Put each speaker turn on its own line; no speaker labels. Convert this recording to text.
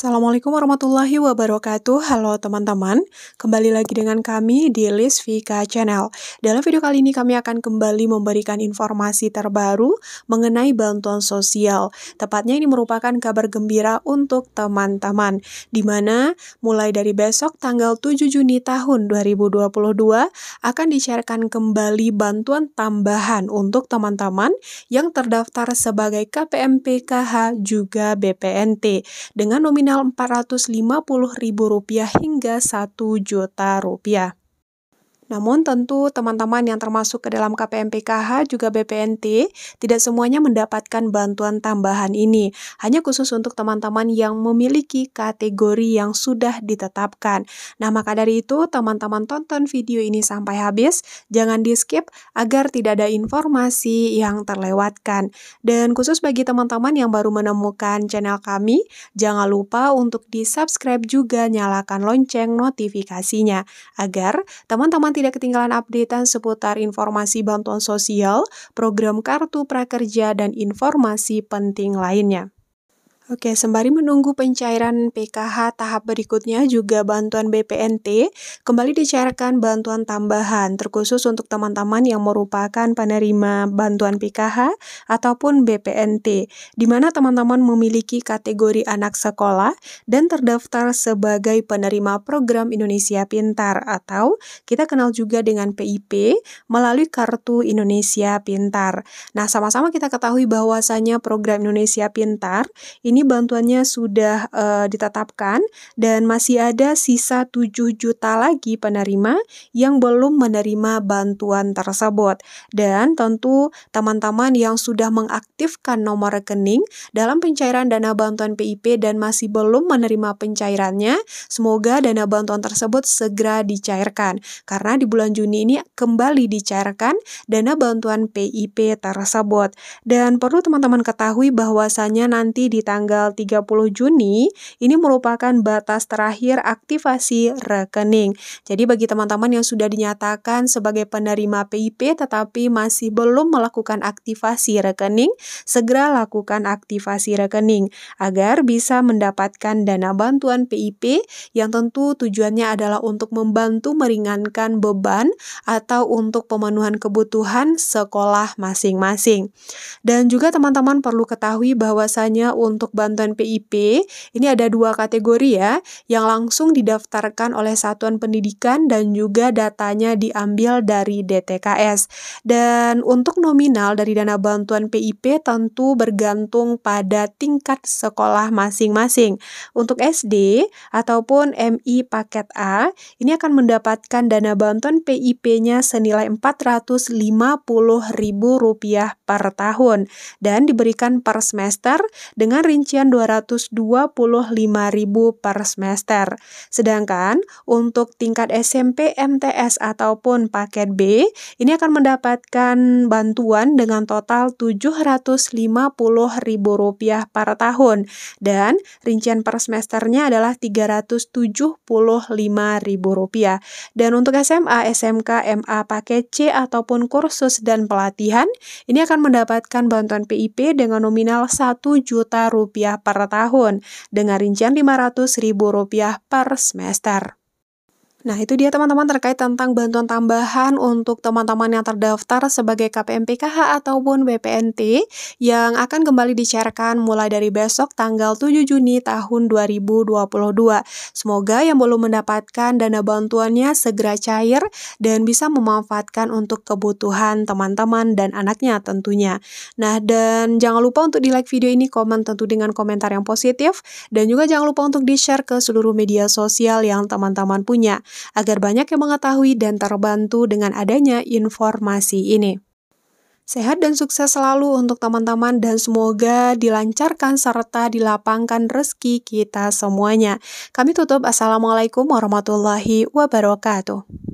Assalamualaikum warahmatullahi wabarakatuh. Halo teman-teman, kembali lagi dengan kami di List Vika Channel. Dalam video kali ini kami akan kembali memberikan informasi terbaru mengenai bantuan sosial. Tepatnya ini merupakan kabar gembira untuk teman-teman, Dimana mulai dari besok tanggal 7 Juni tahun 2022 akan dicairkan kembali bantuan tambahan untuk teman-teman yang terdaftar sebagai KPMPKH juga BPNT dengan nominal nominal Rp450.000 hingga Rp1 juta rupiah. Namun tentu teman-teman yang termasuk ke dalam KPMPKH juga BPNT tidak semuanya mendapatkan bantuan tambahan ini, hanya khusus untuk teman-teman yang memiliki kategori yang sudah ditetapkan. Nah, maka dari itu teman-teman tonton video ini sampai habis, jangan di-skip agar tidak ada informasi yang terlewatkan. Dan khusus bagi teman-teman yang baru menemukan channel kami, jangan lupa untuk di-subscribe juga nyalakan lonceng notifikasinya agar teman-teman tidak ketinggalan updatean seputar informasi bantuan sosial, program kartu prakerja, dan informasi penting lainnya. Oke, sembari menunggu pencairan PKH tahap berikutnya juga bantuan BPNT, kembali dicairkan bantuan tambahan terkhusus untuk teman-teman yang merupakan penerima bantuan PKH ataupun BPNT, di mana teman-teman memiliki kategori anak sekolah dan terdaftar sebagai penerima program Indonesia Pintar atau kita kenal juga dengan PIP melalui Kartu Indonesia Pintar. Nah, sama-sama kita ketahui bahwasannya program Indonesia Pintar ini ini bantuannya sudah uh, ditetapkan dan masih ada sisa 7 juta lagi penerima yang belum menerima bantuan tersebut. Dan tentu teman-teman yang sudah mengaktifkan nomor rekening dalam pencairan dana bantuan PIP dan masih belum menerima pencairannya, semoga dana bantuan tersebut segera dicairkan. Karena di bulan Juni ini kembali dicairkan dana bantuan PIP tersebut. Dan perlu teman-teman ketahui bahwasannya nanti di tanggal tanggal 30 Juni ini merupakan batas terakhir aktivasi rekening. Jadi bagi teman-teman yang sudah dinyatakan sebagai penerima PIP tetapi masih belum melakukan aktivasi rekening, segera lakukan aktivasi rekening agar bisa mendapatkan dana bantuan PIP yang tentu tujuannya adalah untuk membantu meringankan beban atau untuk pemenuhan kebutuhan sekolah masing-masing. Dan juga teman-teman perlu ketahui bahwasanya untuk bantuan PIP, ini ada dua kategori ya, yang langsung didaftarkan oleh satuan pendidikan dan juga datanya diambil dari DTKS. Dan untuk nominal dari dana bantuan PIP tentu bergantung pada tingkat sekolah masing-masing. Untuk SD ataupun MI paket A, ini akan mendapatkan dana bantuan PIP-nya senilai Rp450.000 per tahun dan diberikan per semester dengan rincian rincian 225.000 per semester. Sedangkan untuk tingkat SMP, MTS ataupun paket B ini akan mendapatkan bantuan dengan total Rp750.000 per tahun dan rincian per semesternya adalah Rp375.000. Dan untuk SMA, SMK, MA paket C ataupun kursus dan pelatihan ini akan mendapatkan bantuan PIP dengan nominal 1 juta rupiah rupiah per tahun dengan rincian lima ratus ribu rupiah per semester. Nah, itu dia teman-teman terkait tentang bantuan tambahan untuk teman-teman yang terdaftar sebagai KPM PKH ataupun BPNT yang akan kembali dicairkan mulai dari besok tanggal 7 Juni tahun 2022. Semoga yang belum mendapatkan dana bantuannya segera cair dan bisa memanfaatkan untuk kebutuhan teman-teman dan anaknya tentunya. Nah, dan jangan lupa untuk di-like video ini, komen tentu dengan komentar yang positif dan juga jangan lupa untuk di-share ke seluruh media sosial yang teman-teman punya agar banyak yang mengetahui dan terbantu dengan adanya informasi ini. Sehat dan sukses selalu untuk teman-teman dan semoga dilancarkan serta dilapangkan rezeki kita semuanya. Kami tutup. Assalamualaikum warahmatullahi wabarakatuh.